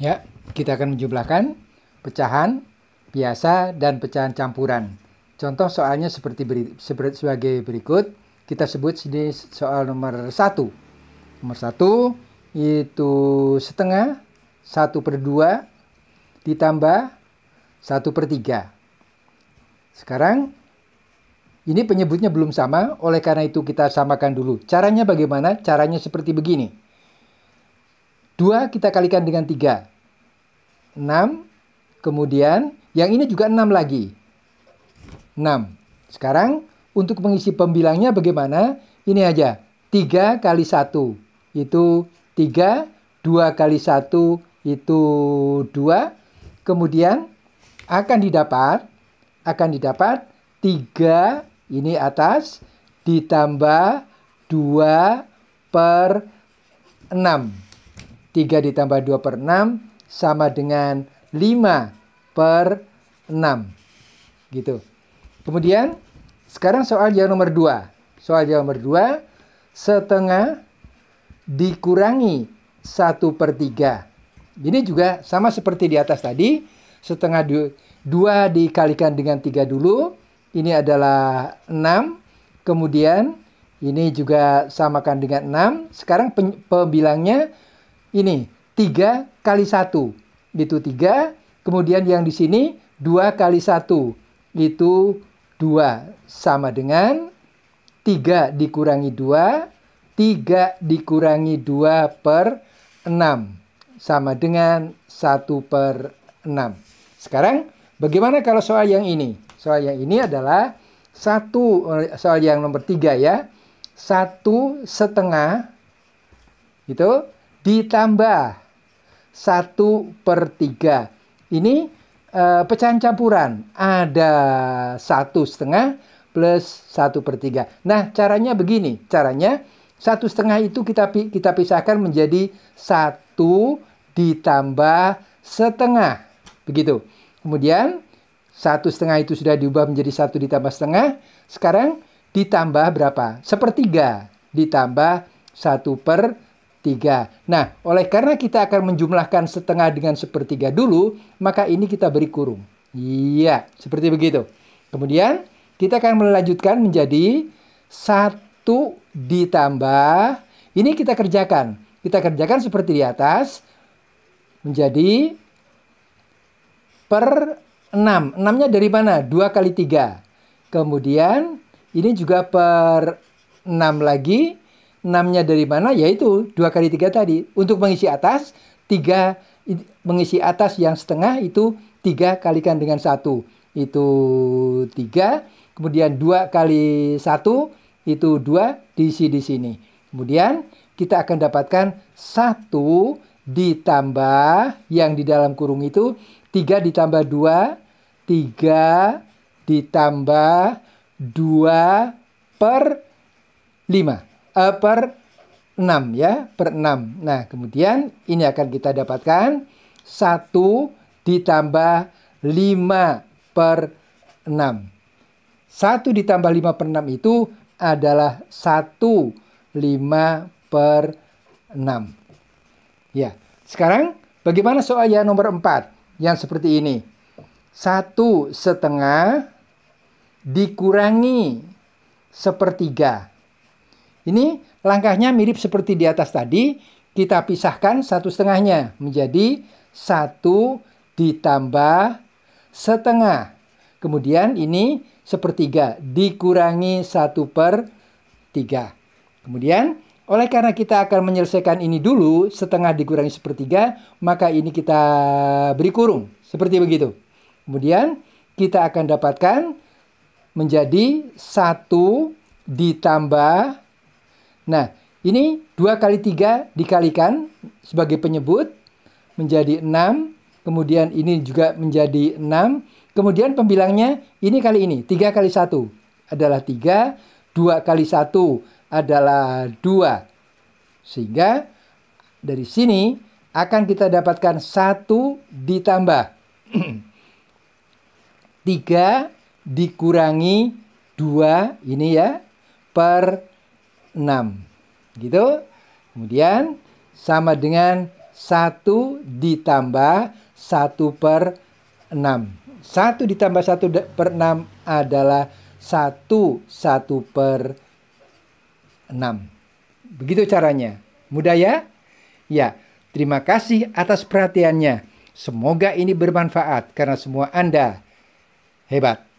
Ya, kita akan menjumlahkan pecahan biasa dan pecahan campuran. Contoh soalnya seperti beri, seperti sebagai berikut. Kita sebut di soal nomor satu. Nomor satu itu setengah satu per dua ditambah satu per tiga. Sekarang ini penyebutnya belum sama, oleh karena itu kita samakan dulu. Caranya bagaimana? Caranya seperti begini. 2 kita kalikan dengan 3. 6. Kemudian yang ini juga 6 lagi. 6. Sekarang untuk mengisi pembilangnya bagaimana? Ini aja. 3 kali 1 itu 3. 2 kali 1 itu 2. Kemudian akan didapat akan didapat 3 ini atas ditambah 2 per 6. 3 ditambah 2 per 6 sama dengan 5 per 6. Gitu. Kemudian, sekarang soal jawab nomor 2. Soal jawab nomor 2, setengah dikurangi 1 per 3. Ini juga sama seperti di atas tadi. Setengah 2 dikalikan dengan 3 dulu. Ini adalah 6. Kemudian ini juga samakan dengan 6. Sekarang pembilangnya ini 3 kali satu itu tiga Kemudian yang di sini dua kali satu itu dua sama dengan tiga dikurangi dua tiga dikurangi dua per enam sama dengan satu per enam Sekarang bagaimana kalau soal yang ini? Soal yang ini adalah satu eh, soal yang nomor tiga ya. Satu setengah itu ditambah 1 per 3. Ini uh, pecahan campuran. Ada satu setengah plus 1 per 3. Nah, caranya begini. Caranya satu setengah itu kita kita pisahkan menjadi satu ditambah setengah. Begitu. Kemudian satu setengah itu sudah diubah menjadi satu ditambah setengah. Sekarang ditambah berapa? Sepertiga ditambah satu per 3. Nah, oleh karena kita akan menjumlahkan setengah dengan sepertiga dulu, maka ini kita beri kurung. Iya, seperti begitu. Kemudian, kita akan melanjutkan menjadi satu ditambah. Ini kita kerjakan. Kita kerjakan seperti di atas. Menjadi per enam. Enamnya dari mana? Dua kali tiga. Kemudian, ini juga per enam lagi 6-nya dari mana? Yaitu 2 kali 3 tadi. Untuk mengisi atas, 3 mengisi atas yang setengah itu 3 kalikan dengan 1. Itu 3. Kemudian 2 kali 1 itu 2 diisi di sini. Kemudian kita akan dapatkan 1 ditambah yang di dalam kurung itu 3 ditambah 2, 3 ditambah 2 per 5 uh, per 6 ya, per 6. Nah, kemudian ini akan kita dapatkan 1 ditambah 5 per 6. 1 ditambah 5 per 6 itu adalah 1 5 per 6. Ya, sekarang bagaimana soal yang nomor 4 yang seperti ini? 1 setengah dikurangi sepertiga ini langkahnya mirip seperti di atas tadi. Kita pisahkan satu setengahnya menjadi satu ditambah setengah. Kemudian ini sepertiga dikurangi satu per tiga. Kemudian oleh karena kita akan menyelesaikan ini dulu setengah dikurangi sepertiga maka ini kita beri kurung seperti begitu. Kemudian kita akan dapatkan menjadi satu ditambah Nah, ini 2 kali 3 dikalikan sebagai penyebut menjadi 6. Kemudian ini juga menjadi 6. Kemudian pembilangnya ini kali ini. 3 kali 1 adalah 3. 2 kali 1 adalah 2. Sehingga dari sini akan kita dapatkan 1 ditambah 3 dikurangi 2 ini ya per 6. Gitu. Kemudian sama dengan 1 ditambah 1 per 6. 1 ditambah 1 per 6 adalah 1, 1 per 6. Begitu caranya. Mudah ya? Ya, terima kasih atas perhatiannya. Semoga ini bermanfaat karena semua Anda hebat.